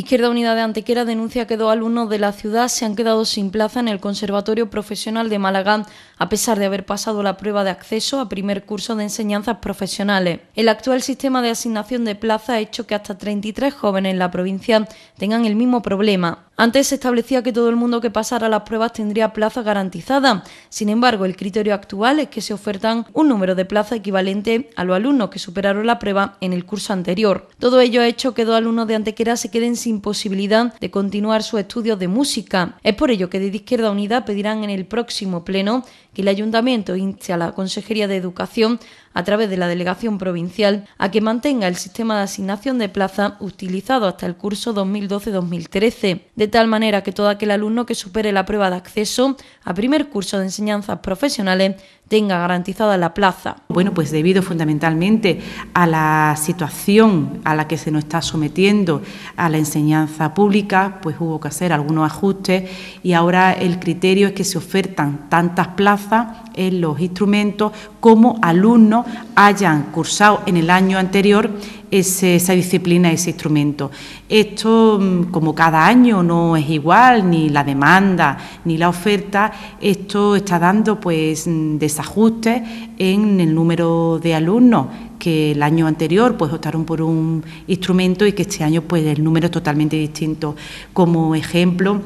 Izquierda Unida de Antequera denuncia que dos alumnos de la ciudad se han quedado sin plaza en el Conservatorio Profesional de Málaga, a pesar de haber pasado la prueba de acceso a primer curso de enseñanzas profesionales. El actual sistema de asignación de plaza ha hecho que hasta 33 jóvenes en la provincia tengan el mismo problema. Antes se establecía que todo el mundo que pasara las pruebas tendría plaza garantizada. Sin embargo, el criterio actual es que se ofertan un número de plazas equivalente a los alumnos que superaron la prueba en el curso anterior. Todo ello ha hecho que dos alumnos de Antequera se queden sin posibilidad de continuar sus estudios de música. Es por ello que desde Izquierda Unida pedirán en el próximo pleno que el ayuntamiento inste a la Consejería de Educación a través de la delegación provincial a que mantenga el sistema de asignación de plaza utilizado hasta el curso 2012-2013 de tal manera que todo aquel alumno que supere la prueba de acceso a primer curso de enseñanzas profesionales tenga garantizada la plaza. Bueno, pues debido fundamentalmente a la situación a la que se nos está sometiendo a la enseñanza pública, pues hubo que hacer algunos ajustes y ahora el criterio es que se ofertan tantas plazas en los instrumentos como alumnos hayan cursado en el año anterior esa disciplina, ese instrumento. Esto, mm, como cada año no es igual, ni la demanda, ni la oferta, esto está dando pues mm, desajustes en el número de alumnos que el año anterior pues optaron por un instrumento y que este año pues el número es totalmente distinto. Como ejemplo,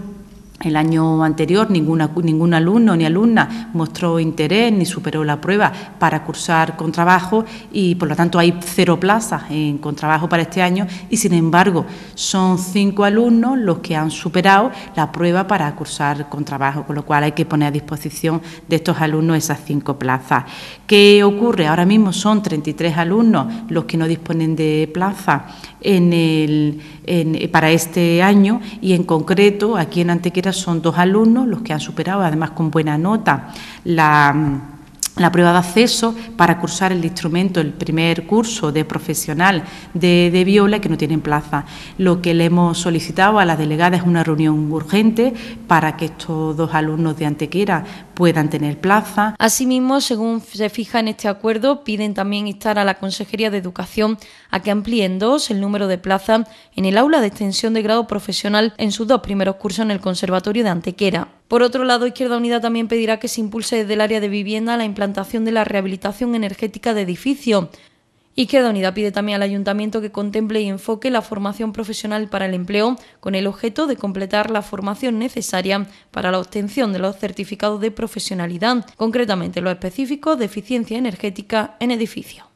el año anterior ningún alumno ni alumna mostró interés ni superó la prueba para cursar con trabajo y por lo tanto hay cero plazas en contrabajo para este año y sin embargo son cinco alumnos los que han superado la prueba para cursar con trabajo, con lo cual hay que poner a disposición de estos alumnos esas cinco plazas. ¿Qué ocurre? Ahora mismo son 33 alumnos los que no disponen de plaza en el, para este año y en concreto aquí en Antequera son dos alumnos los que han superado, además con buena nota, la mm, la prueba de acceso para cursar el instrumento, el primer curso de profesional de, de, viola que no tienen plaza. Lo que le hemos solicitado a la delegada es una reunión urgente para que estos dos alumnos de Antequera puedan tener plaza. Asimismo, según se fija en este acuerdo, piden también instar a la Consejería de Educación a que amplíen dos el número de plazas en el aula de extensión de grado profesional en sus dos primeros cursos en el Conservatorio de Antequera. Por otro lado, Izquierda Unida también pedirá que se impulse desde el área de vivienda la implantación de la rehabilitación energética de edificios. Izquierda Unida pide también al Ayuntamiento que contemple y enfoque la formación profesional para el empleo con el objeto de completar la formación necesaria para la obtención de los certificados de profesionalidad, concretamente los específicos de eficiencia energética en edificio.